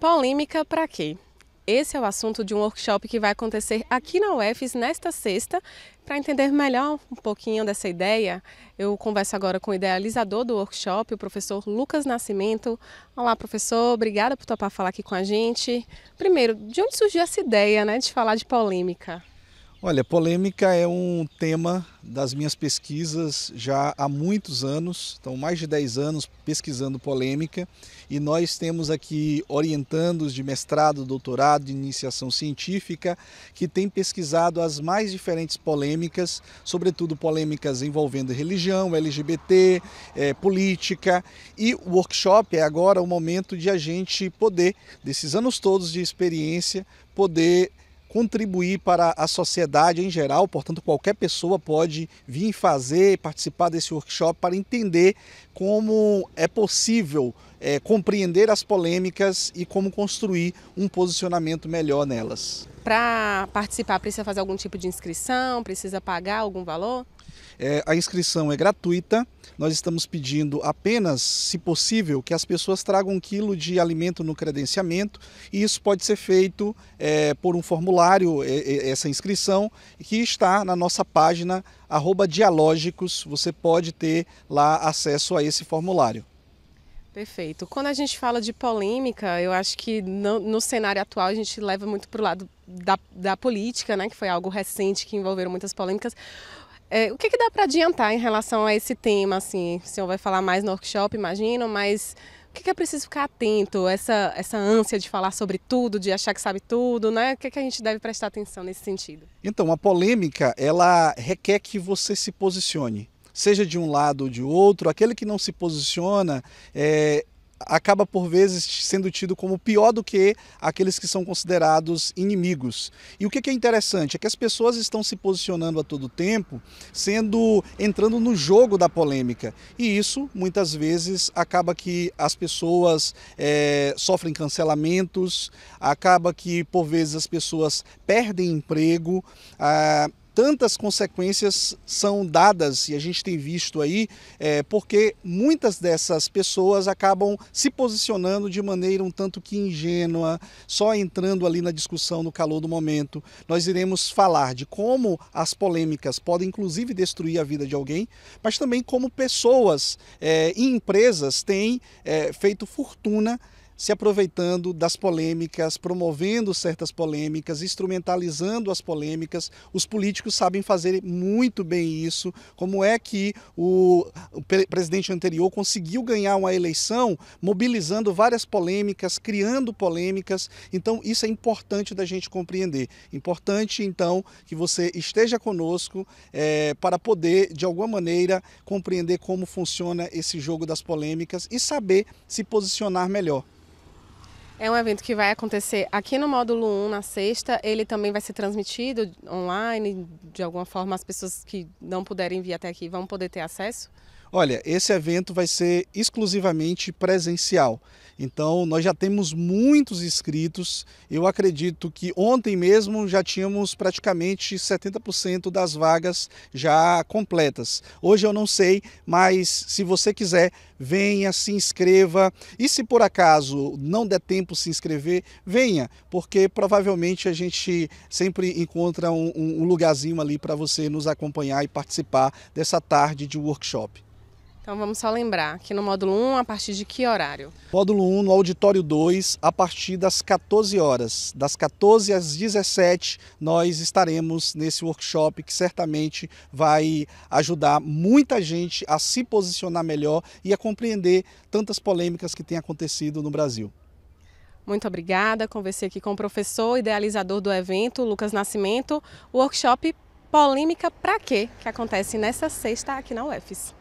Polêmica para quê? Esse é o assunto de um workshop que vai acontecer aqui na UFES nesta sexta. Para entender melhor um pouquinho dessa ideia, eu converso agora com o idealizador do workshop, o professor Lucas Nascimento. Olá, professor, obrigada por topar falar aqui com a gente. Primeiro, de onde surgiu essa ideia né, de falar de polêmica? Olha, polêmica é um tema das minhas pesquisas já há muitos anos, então mais de 10 anos pesquisando polêmica, e nós temos aqui orientandos de mestrado, doutorado, de iniciação científica, que têm pesquisado as mais diferentes polêmicas, sobretudo polêmicas envolvendo religião, LGBT, é, eh, política, e o workshop é agora o momento de a gente poder, desses anos todos de experiência, poder contribuir para a sociedade em geral, portanto, qualquer pessoa pode vir fazer, participar desse workshop para entender como é possível é, compreender as polêmicas e como construir um posicionamento melhor nelas. Para participar, precisa fazer algum tipo de inscrição? Precisa pagar algum valor? É, a inscrição é gratuita, nós estamos pedindo apenas, se possível, que as pessoas tragam um quilo de alimento no credenciamento e isso pode ser feito é, por um formulário, é, é, essa inscrição, que está na nossa página arroba dialógicos, você pode ter lá acesso a esse formulário. Perfeito. Quando a gente fala de polêmica, eu acho que no, no cenário atual a gente leva muito para o lado da, da política, né, que foi algo recente que envolveram muitas polêmicas. É, o que, que dá para adiantar em relação a esse tema? Assim, o senhor vai falar mais no workshop, imagino, mas o que, que é preciso ficar atento? Essa, essa ânsia de falar sobre tudo, de achar que sabe tudo, né? O que, que a gente deve prestar atenção nesse sentido? Então, a polêmica, ela requer que você se posicione seja de um lado ou de outro, aquele que não se posiciona, é, acaba por vezes sendo tido como pior do que aqueles que são considerados inimigos. E o que é interessante é que as pessoas estão se posicionando a todo tempo, sendo entrando no jogo da polêmica. E isso muitas vezes acaba que as pessoas é, sofrem cancelamentos, acaba que por vezes as pessoas perdem emprego, ah, tantas consequências são dadas e a gente tem visto aí, é, porque muitas dessas pessoas acabam se posicionando de maneira um tanto que ingênua, só entrando ali na discussão no calor do momento. Nós iremos falar de como as polêmicas podem, inclusive, destruir a vida de alguém, mas também como pessoas é, e empresas têm é, feito fortuna se aproveitando das polêmicas, promovendo certas polêmicas, instrumentalizando as polêmicas. Os políticos sabem fazer muito bem isso. Como é que o presidente anterior conseguiu ganhar uma eleição mobilizando várias polêmicas, criando polêmicas? Então, isso é importante da gente compreender. Importante, então, que você esteja conosco é, para poder, de alguma maneira, compreender como funciona esse jogo das polêmicas e saber se posicionar melhor. É um evento que vai acontecer aqui no módulo 1 na sexta. Ele também vai ser transmitido online, de alguma forma as pessoas que não puderem vir até aqui vão poder ter acesso. Olha, esse evento vai ser exclusivamente presencial. Então, nós já temos muitos inscritos. Eu acredito que ontem mesmo já tínhamos praticamente 70% das vagas já completas. Hoje eu não sei, mas se você quiser, venha, se inscreva. E se por acaso não der tempo se inscrever, venha, porque provavelmente a gente sempre encontra um, um lugarzinho ali para você nos acompanhar e participar dessa tarde de workshop. Então vamos só lembrar que no módulo 1, a partir de que horário? Módulo 1, no auditório 2, a partir das 14 horas. Das 14 às 17, nós estaremos nesse workshop que certamente vai ajudar muita gente a se posicionar melhor e a compreender tantas polêmicas que têm acontecido no Brasil. Muito obrigada. Conversei aqui com o professor idealizador do evento, Lucas Nascimento, workshop Polêmica para quê? que acontece nesta sexta aqui na UFES.